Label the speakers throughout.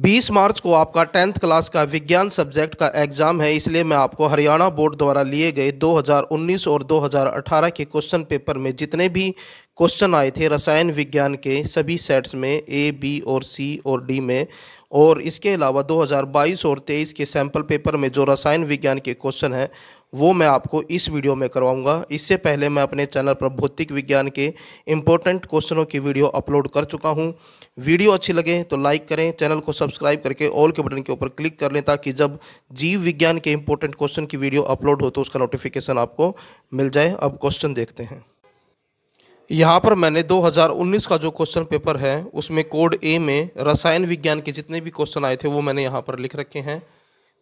Speaker 1: 20 मार्च को आपका tenth class का विज्ञान सब्जेक्ट का एग्ज़ाम है इसलिए मैं आपको हरियाणा बोर्ड द्वारा लिए गए 2019 और 2018 के क्वेश्चन पेपर में जितने भी क्वेश्चन आए थे रसायन विज्ञान के सभी सेट्स में ए बी और सी और डी में और इसके अलावा 2022 और 23 के सैम्पल पेपर में जो रसायन विज्ञान के क्वेश्चन हैं वो मैं आपको इस वीडियो में करवाऊंगा इससे पहले मैं अपने चैनल पर भौतिक विज्ञान के इंपॉर्टेंट क्वेश्चनों की वीडियो अपलोड कर चुका हूं वीडियो अच्छी लगे तो लाइक करें चैनल को सब्सक्राइब करके ऑल के बटन के ऊपर क्लिक कर लें ताकि जब जीव विज्ञान के इंपॉर्टेंट क्वेश्चन की वीडियो अपलोड हो तो उसका नोटिफिकेशन आपको मिल जाए अब क्वेश्चन देखते हैं यहाँ पर मैंने 2019 का जो क्वेश्चन पेपर है उसमें कोड ए में रसायन विज्ञान के जितने भी क्वेश्चन आए थे वो मैंने यहाँ पर लिख रखे हैं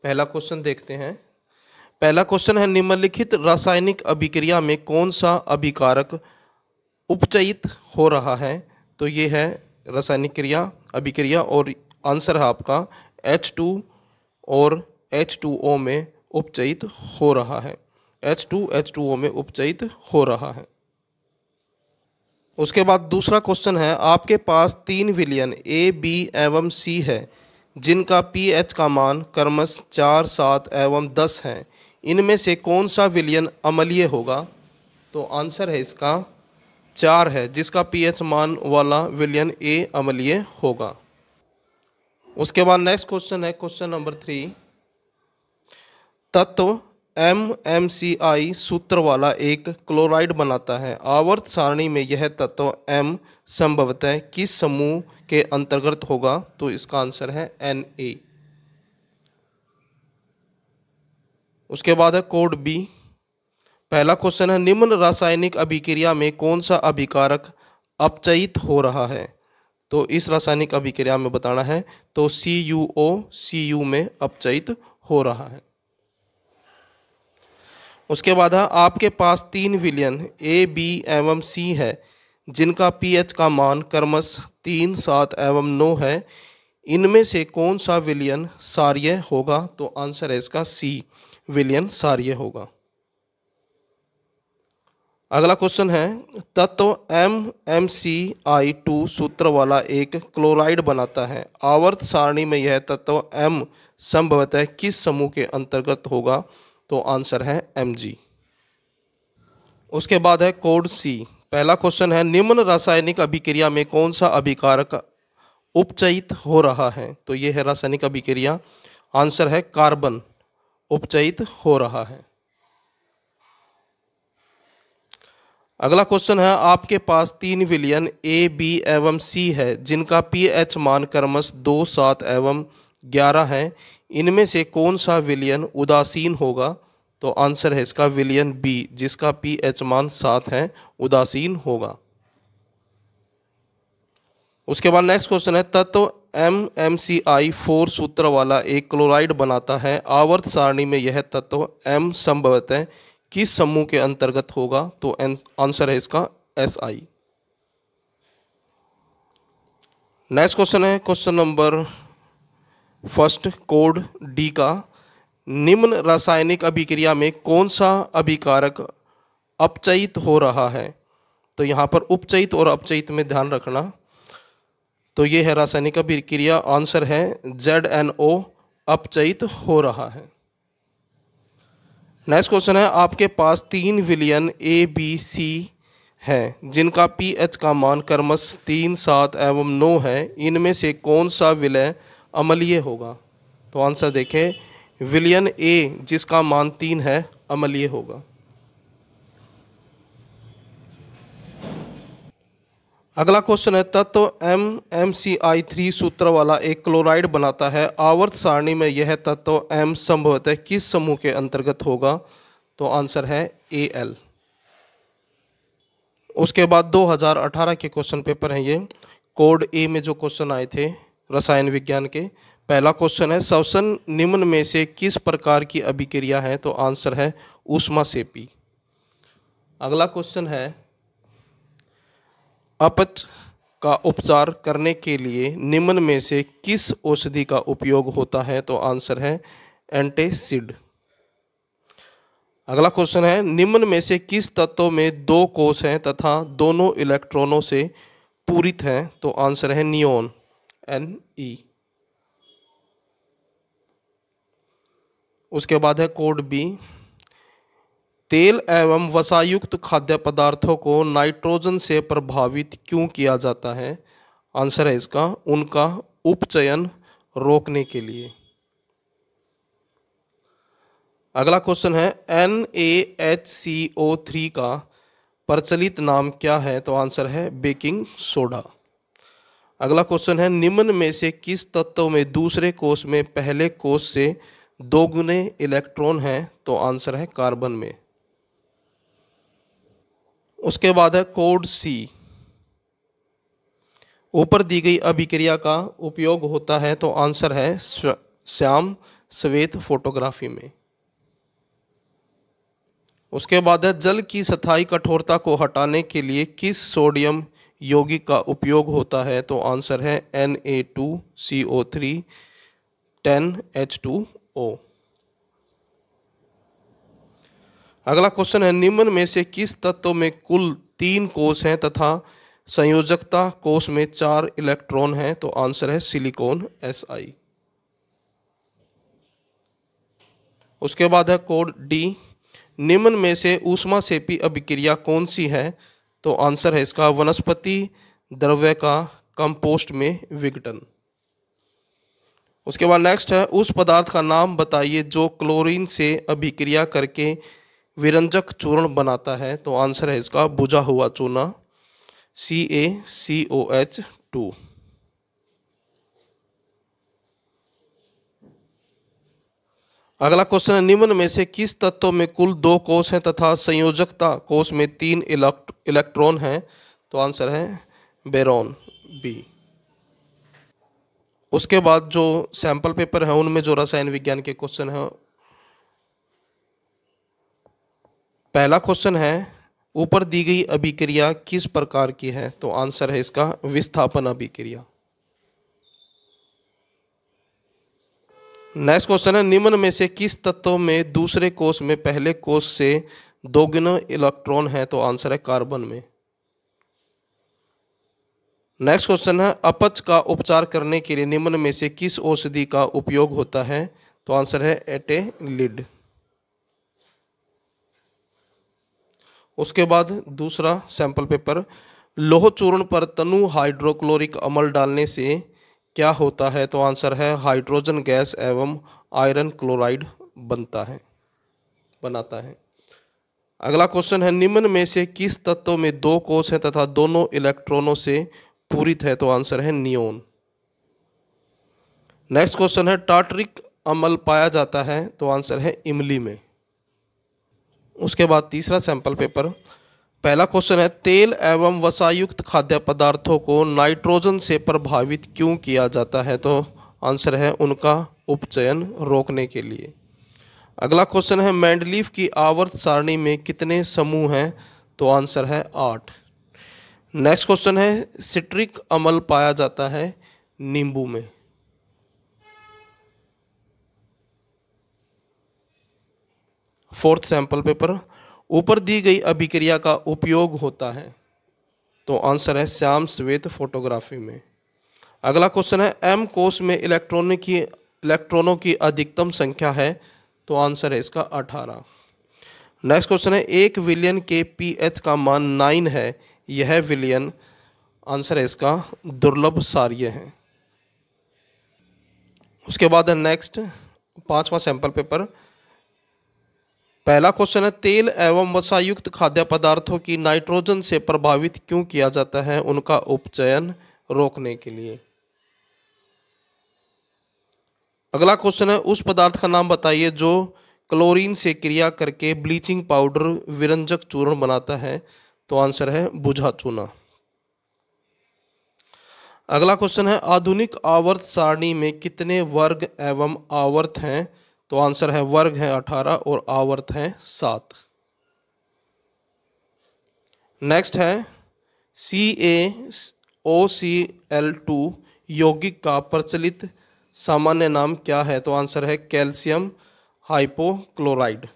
Speaker 1: पहला क्वेश्चन देखते हैं पहला क्वेश्चन है निम्नलिखित रासायनिक अभिक्रिया में कौन सा अभिकारक उपचयित हो रहा है तो ये है रासायनिक क्रिया अभिक्रिया और आंसर है आपका एच टू और एच टू ओ में उपचयित हो रहा है H two H two O में उपचयित हो रहा है उसके बाद दूसरा क्वेश्चन है आपके पास तीन विलियन ए बी एवं सी है जिनका पीएच का मान क्रमश चार सात एवं दस है इनमें से कौन सा विलयन अमलीय होगा तो आंसर है इसका चार है जिसका पीएच मान वाला विलयन ए अमलीय होगा उसके बाद नेक्स्ट क्वेश्चन है क्वेश्चन नंबर थ्री तत्व एम एम सी आई सूत्र वाला एक क्लोराइड बनाता है आवर्त सारणी में यह तत्व एम संभवतः किस समूह के अंतर्गत होगा तो इसका आंसर है एन ए उसके बाद है कोड बी पहला क्वेश्चन है निम्न रासायनिक अभिक्रिया में कौन सा अभिकारक अपचयित हो रहा है तो इस रासायनिक अभिक्रिया में बताना है तो सी यू ओ सी यू में अपचयित हो रहा है उसके बाद है आपके पास तीन विलियन ए बी एवं सी है जिनका पीएच का मान क्रमश तीन सात एवं नौ है इनमें से कौन सा विलियन सार्य होगा तो आंसर है इसका सी विलियन सारिय होगा अगला क्वेश्चन है तत्व M M C I two सूत्र वाला एक क्लोराइड बनाता है आवर्त सारणी में यह तत्व एम संभवतः किस समूह के अंतर्गत होगा तो आंसर है एम जी उसके बाद है कोड सी पहला क्वेश्चन है निम्न रासायनिक अभिक्रिया में कौन सा अभिकारक उपचयित हो रहा है तो यह है रासायनिक अभिक्रिया आंसर है कार्बन उपचयित हो रहा है अगला क्वेश्चन है आपके पास तीन विलियन ए बी एवं सी है जिनका पी एच मान क्रमश दो सात एवं ग्यारह है इनमें से कौन सा विलियन उदासीन होगा तो आंसर है इसका विलियन बी जिसका पी एच मान सात है उदासीन होगा उसके बाद नेक्स्ट क्वेश्चन है तत्व M M C I four सूत्र वाला एक क्लोराइड बनाता है आवर्त सारणी में यह तत्व एम संभवतः किस समूह के अंतर्गत होगा तो आंसर है इसका एस आई नेक्स्ट क्वेश्चन है question number first code D का निम्न रासायनिक अभिक्रिया में कौन सा अभिकारक अपचयित हो रहा है तो यहाँ पर उपचयित और अपचयित में ध्यान रखना तो ये है रासायनिक अभिक्रिया आंसर है जेड एन ओ अपचयित हो रहा है नेक्स्ट क्वेश्चन है आपके पास तीन विलियन ए बी सी है जिनका पीएच का मान कर्मश तीन सात एवं नौ है इनमें से कौन सा विलय अमलीय होगा तो आंसर देखें विलियन ए जिसका मान तीन है अमलीय होगा अगला क्वेश्चन है तत्व तो M M C I three सूत्र वाला एक क्लोराइड बनाता है आवर्त सारणी में यह तत्व तो एम संभवतः किस समूह के अंतर्गत होगा तो आंसर है ए एल उसके बाद 2018 के क्वेश्चन पेपर हैं ये कोड ए में जो क्वेश्चन आए थे रसायन विज्ञान के पहला क्वेश्चन है सवसन निम्न में से किस प्रकार की अभिक्रिया है तो आंसर है उष्मा सेपी अगला क्वेश्चन है अपच का उपचार करने के लिए निम्न में से किस औषधि का उपयोग होता है तो आंसर है एंटेसिड अगला क्वेश्चन है निम्न में से किस तत्व में दो कोष हैं तथा दोनों इलेक्ट्रॉनों से पूरित हैं तो आंसर है नियोन एन ई e। उसके बाद है कोड बी तेल एवं वसायुक्त खाद्य पदार्थों को नाइट्रोजन से प्रभावित क्यों किया जाता है आंसर है इसका उनका उपचयन रोकने के लिए अगला क्वेश्चन है N A H C O three का प्रचलित नाम क्या है तो आंसर है बेकिंग सोडा अगला क्वेश्चन है निम्न में से किस तत्व में दूसरे कोष में पहले कोष से दोगुने इलेक्ट्रॉन हैं तो आंसर है कार्बन में उसके बाद है कोड सी ऊपर दी गई अभिक्रिया का उपयोग होता है तो आंसर है श्याम श्वेत फोटोग्राफी में उसके बाद है जल की सथाई कठोरता को हटाने के लिए किस सोडियम यौगिक का उपयोग होता है तो आंसर है N A two C O three ten H two O अगला क्वेश्चन है निम्न में से किस तत्व में कुल तीन कोष हैं तथा संयोजकता कोष में चार इलेक्ट्रॉन हैं तो आंसर है सिलिकॉन एस आई उसके बाद है कोड डी निम्न में से ऊष्मा सेपी अभिक्रिया कौन सी है तो आंसर है इसका वनस्पति द्रव्य का कंपोस्ट में विघटन उसके बाद नेक्स्ट है उस पदार्थ का नाम बताइए जो क्लोरीन से अभिक्रिया करके विरंजक चूर्ण बनाता है तो आंसर है इसका बुझा हुआ चूना C A C O H two अगला क्वेश्चन है निम्न में से किस तत्व में कुल दो कोष हैं तथा संयोजकता कोष में तीन इलेक्ट इलेक्ट्रॉन हैं तो आंसर है बेरोन बी उसके बाद जो सैंपल पेपर है उनमें जो रसायन विज्ञान के क्वेश्चन हैं पहला क्वेश्चन है ऊपर दी गई अभिक्रिया किस प्रकार की है तो आंसर है इसका विस्थापन अभिक्रिया नेक्स्ट क्वेश्चन है निम्न में से किस तत्व में दूसरे कोष में पहले कोष से दोगुना इलेक्ट्रॉन है तो आंसर है कार्बन में नेक्स्ट क्वेश्चन है अपच का उपचार करने के लिए निम्न में से किस औषधि का उपयोग होता है तो आंसर है एटे लिड उसके बाद दूसरा सैंपल पेपर लोह चूर्ण पर तनु हाइड्रोक्लोरिक अमल डालने से क्या होता है तो आंसर है हाइड्रोजन गैस एवं आयरन क्लोराइड बनता है बनाता है अगला क्वेश्चन है निम्न में से किस तत्व में दो कोष है तथा दोनों इलेक्ट्रॉनों से पूरित तो है तो आंसर है नियोन नेक्स्ट क्वेश्चन है टाटरिक अमल पाया जाता है तो आंसर है इमली में उसके बाद तीसरा सैंपल पेपर पहला क्वेश्चन है तेल एवं वसायुक्त खाद्य पदार्थों को नाइट्रोजन से प्रभावित क्यों किया जाता है तो आंसर है उनका उपचयन रोकने के लिए अगला क्वेश्चन है मैंडलीव की आवर्त सारणी में कितने समूह हैं तो आंसर है आठ नेक्स्ट क्वेश्चन है सिट्रिक अमल पाया जाता है नींबू में फोर्थ सैंपल पेपर ऊपर दी गई अभिक्रिया का उपयोग होता है तो आंसर है श्याम श्वेत फोटोग्राफी में अगला क्वेश्चन है एम कोष में इलेक्ट्रॉन की इलेक्ट्रॉनों की अधिकतम संख्या है तो आंसर है इसका अठारह नेक्स्ट क्वेश्चन है एक विलियन के पीएच का मान नाइन है यह विलियन आंसर है इसका दुर्लभ सार्य है उसके बाद है नेक्स्ट पांचवा सैंपल पेपर पहला क्वेश्चन है तेल एवं वसायुक्त खाद्य पदार्थों की नाइट्रोजन से प्रभावित क्यों किया जाता है उनका उपचयन रोकने के लिए अगला क्वेश्चन है उस पदार्थ का नाम बताइए जो क्लोरीन से क्रिया करके ब्लीचिंग पाउडर विरंजक चूर्ण बनाता है तो आंसर है बुझा चूना अगला क्वेश्चन है आधुनिक आवर्त सारणी में कितने वर्ग एवं आवर्त हैं तो आंसर है वर्ग है अठारह और आवर्त है सात नेक्स्ट है सी ए ओ सी एल टू यौगिक का प्रचलित सामान्य नाम क्या है तो आंसर है कैल्शियम हाइपोक्लोराइड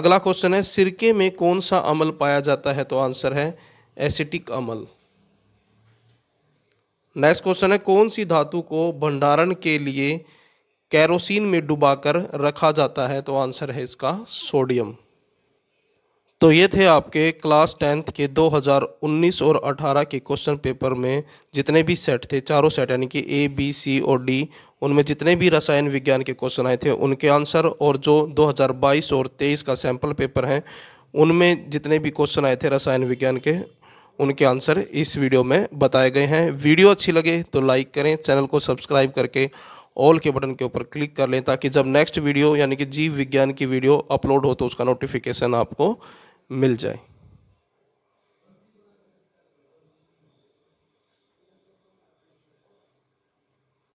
Speaker 1: अगला क्वेश्चन है सिरके में कौन सा अमल पाया जाता है तो आंसर है एसिटिक अमल नेक्स्ट क्वेश्चन है कौन सी धातु को भंडारण के लिए कैरोसिन में डुबाकर रखा जाता है तो आंसर है इसका सोडियम तो ये थे आपके क्लास टेंथ के 2019 और 18 के क्वेश्चन पेपर में जितने भी सेट थे चारों सेट यानी कि ए बी सी और डी उनमें जितने भी रसायन विज्ञान के क्वेश्चन आए थे उनके आंसर और जो 2022 और 23 का सैंपल पेपर हैं उनमें जितने भी क्वेश्चन आए थे रसायन विज्ञान के उनके आंसर इस वीडियो में बताए गए हैं वीडियो अच्छी लगे तो लाइक करें चैनल को सब्सक्राइब करके ऑल के बटन के ऊपर क्लिक कर लें ताकि जब नेक्स्ट वीडियो यानी कि जीव विज्ञान की वीडियो अपलोड हो तो उसका नोटिफिकेशन आपको मिल जाए